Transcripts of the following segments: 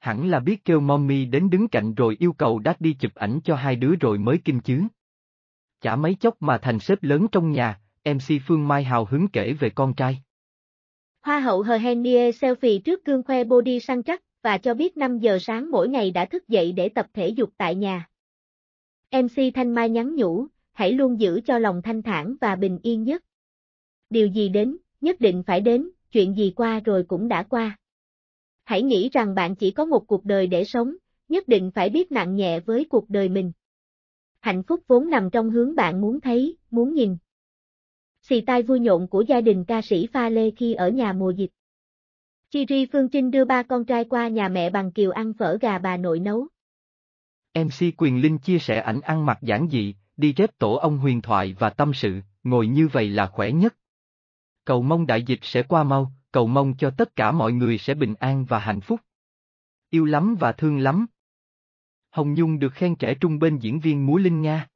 hẳn là biết kêu mommy đến đứng cạnh rồi yêu cầu đát đi chụp ảnh cho hai đứa rồi mới kinh chứ. Chả mấy chốc mà thành sếp lớn trong nhà, MC Phương Mai hào hứng kể về con trai. Hoa hậu Hennie selfie trước gương khoe body săn chắc và cho biết 5 giờ sáng mỗi ngày đã thức dậy để tập thể dục tại nhà. MC Thanh Mai nhắn nhủ, hãy luôn giữ cho lòng thanh thản và bình yên nhất. Điều gì đến, nhất định phải đến, chuyện gì qua rồi cũng đã qua hãy nghĩ rằng bạn chỉ có một cuộc đời để sống, nhất định phải biết nặng nhẹ với cuộc đời mình. Hạnh phúc vốn nằm trong hướng bạn muốn thấy, muốn nhìn. Xì tai vui nhộn của gia đình ca sĩ pha lê khi ở nhà mùa dịch. Chiri Phương Trinh đưa ba con trai qua nhà mẹ bằng kiều ăn phở gà bà nội nấu. MC Quyền Linh chia sẻ ảnh ăn mặc giản dị, đi ghép tổ ông huyền thoại và tâm sự, ngồi như vậy là khỏe nhất. Cầu mong đại dịch sẽ qua mau, cầu mong cho tất cả mọi người sẽ bình an và hạnh phúc. Yêu lắm và thương lắm. Hồng Nhung được khen trẻ trung bên diễn viên múa Linh Nga.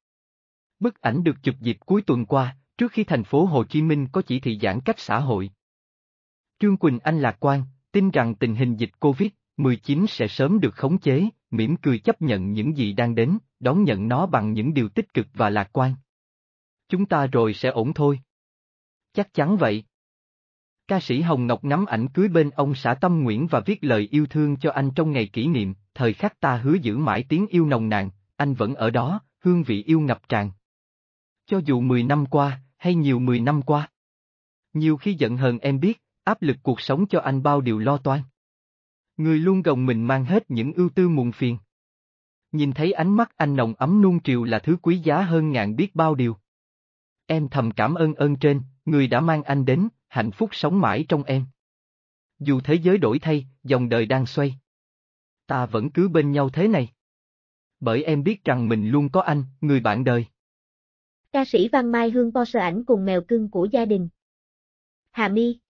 Bức ảnh được chụp dịp cuối tuần qua, trước khi thành phố Hồ Chí Minh có chỉ thị giãn cách xã hội. Trương Quỳnh Anh lạc quan, tin rằng tình hình dịch COVID-19 sẽ sớm được khống chế, mỉm cười chấp nhận những gì đang đến, đón nhận nó bằng những điều tích cực và lạc quan. Chúng ta rồi sẽ ổn thôi. Chắc chắn vậy. Ca sĩ Hồng Ngọc nắm ảnh cưới bên ông xã Tâm Nguyễn và viết lời yêu thương cho anh trong ngày kỷ niệm, thời khắc ta hứa giữ mãi tiếng yêu nồng nàn, anh vẫn ở đó, hương vị yêu ngập tràn. Cho dù 10 năm qua, hay nhiều 10 năm qua. Nhiều khi giận hờn em biết, áp lực cuộc sống cho anh bao điều lo toan. Người luôn gồng mình mang hết những ưu tư muộn phiền. Nhìn thấy ánh mắt anh nồng ấm nuông triều là thứ quý giá hơn ngàn biết bao điều. Em thầm cảm ơn ơn trên, người đã mang anh đến, hạnh phúc sống mãi trong em. Dù thế giới đổi thay, dòng đời đang xoay. Ta vẫn cứ bên nhau thế này. Bởi em biết rằng mình luôn có anh, người bạn đời. Ca sĩ Văn Mai Hương po sờ ảnh cùng mèo cưng của gia đình. Hà My.